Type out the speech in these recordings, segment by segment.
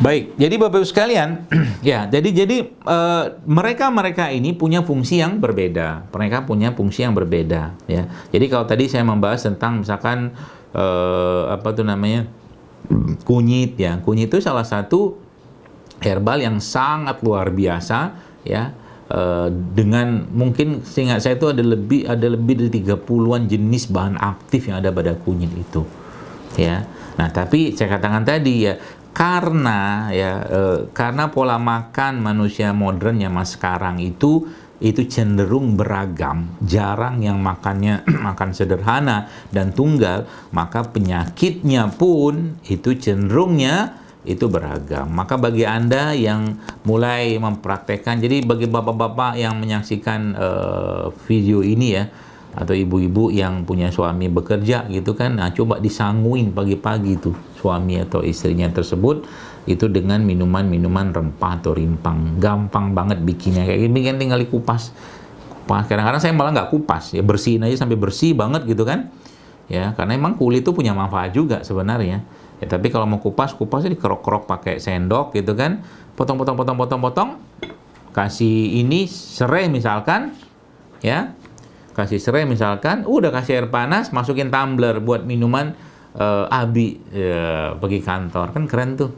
Baik, jadi Bapak Ibu sekalian, ya, jadi jadi eh, mereka-mereka uh, ini punya fungsi yang berbeda. Mereka punya fungsi yang berbeda, ya. Jadi kalau tadi saya membahas tentang misalkan uh, apa tuh namanya? kunyit ya. Kunyit itu salah satu herbal yang sangat luar biasa, ya. Uh, dengan mungkin seingat saya itu ada lebih ada lebih dari 30-an jenis bahan aktif yang ada pada kunyit itu. Ya. Nah, tapi saya katakan tadi ya, karena ya e, karena pola makan manusia modern yang mas sekarang itu itu cenderung beragam, jarang yang makannya makan sederhana dan tunggal, maka penyakitnya pun itu cenderungnya itu beragam. Maka bagi Anda yang mulai mempraktekkan, jadi bagi bapak-bapak yang menyaksikan uh, video ini ya, atau ibu-ibu yang punya suami bekerja gitu kan nah coba disanguin pagi-pagi tuh suami atau istrinya tersebut itu dengan minuman-minuman rempah atau rimpang gampang banget bikinnya kayak gini kan tinggal dikupas kupas kadang-kadang saya malah nggak kupas ya bersihin aja sampai bersih banget gitu kan ya karena emang kulit itu punya manfaat juga sebenarnya ya tapi kalau mau kupas kupasnya dikerok-kerok pakai sendok gitu kan potong-potong potong-potong potong kasih ini serai misalkan ya kasih serai misalkan, uh, udah kasih air panas, masukin tumbler buat minuman uh, abi uh, pergi kantor kan keren tuh.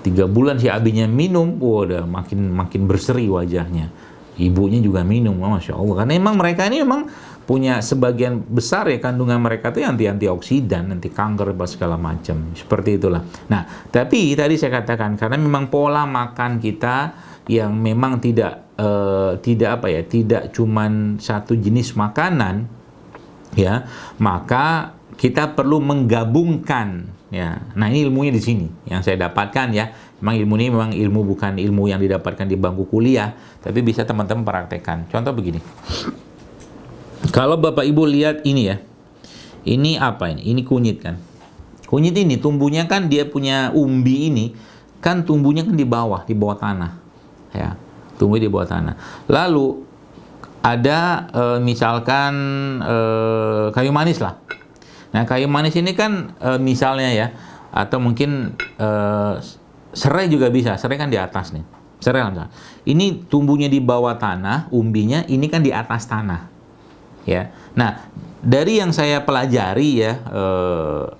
Tiga bulan si abinya minum, uh, udah makin makin berseri wajahnya. Ibunya juga minum, oh, masya Allah. Karena emang mereka ini emang punya sebagian besar ya kandungan mereka tuh anti antioksidan, anti kanker, apa segala macam. Seperti itulah. Nah, tapi tadi saya katakan karena memang pola makan kita yang memang tidak uh, tidak apa ya tidak cuman satu jenis makanan ya maka kita perlu menggabungkan ya nah ini ilmunya di sini yang saya dapatkan ya memang ilmu ini memang ilmu bukan ilmu yang didapatkan di bangku kuliah tapi bisa teman-teman praktekkan contoh begini kalau bapak ibu lihat ini ya ini apa ini ini kunyit kan kunyit ini tumbuhnya kan dia punya umbi ini kan tumbuhnya kan di bawah di bawah tanah ya tumbuh di bawah tanah lalu ada e, misalkan e, kayu manis lah nah kayu manis ini kan e, misalnya ya atau mungkin e, serai juga bisa serai kan di atas nih serai misalnya. ini tumbuhnya di bawah tanah umbinya ini kan di atas tanah ya. Nah, dari yang saya pelajari ya e,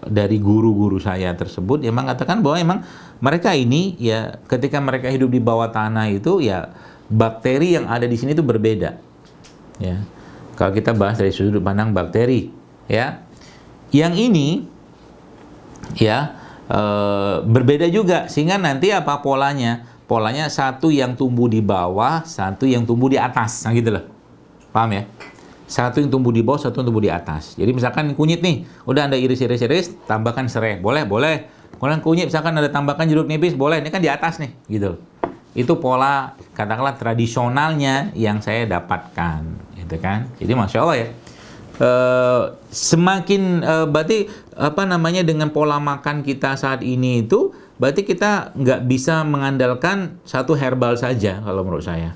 dari guru-guru saya tersebut ya mengatakan bahwa emang mereka ini ya ketika mereka hidup di bawah tanah itu ya bakteri yang ada di sini itu berbeda. Ya. Kalau kita bahas dari sudut pandang bakteri ya. Yang ini ya e, berbeda juga sehingga nanti apa polanya? Polanya satu yang tumbuh di bawah, satu yang tumbuh di atas. Nah gitu loh. Paham ya? satu yang tumbuh di bawah, satu yang tumbuh di atas. Jadi misalkan kunyit nih, udah Anda iris-iris-iris, tambahkan serai. Boleh, boleh. Kemudian kunyit misalkan ada tambahkan jeruk nipis, boleh. Ini kan di atas nih, gitu. Itu pola katakanlah tradisionalnya yang saya dapatkan, gitu kan. Jadi Masya Allah ya. Uh, semakin uh, berarti apa namanya dengan pola makan kita saat ini itu berarti kita nggak bisa mengandalkan satu herbal saja kalau menurut saya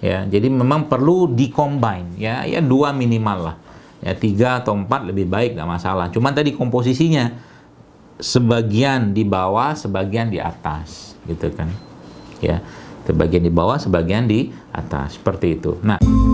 ya jadi memang perlu dikombin ya ya dua minimal lah ya tiga atau empat lebih baik nggak masalah cuman tadi komposisinya sebagian di bawah sebagian di atas gitu kan ya sebagian di bawah sebagian di atas seperti itu nah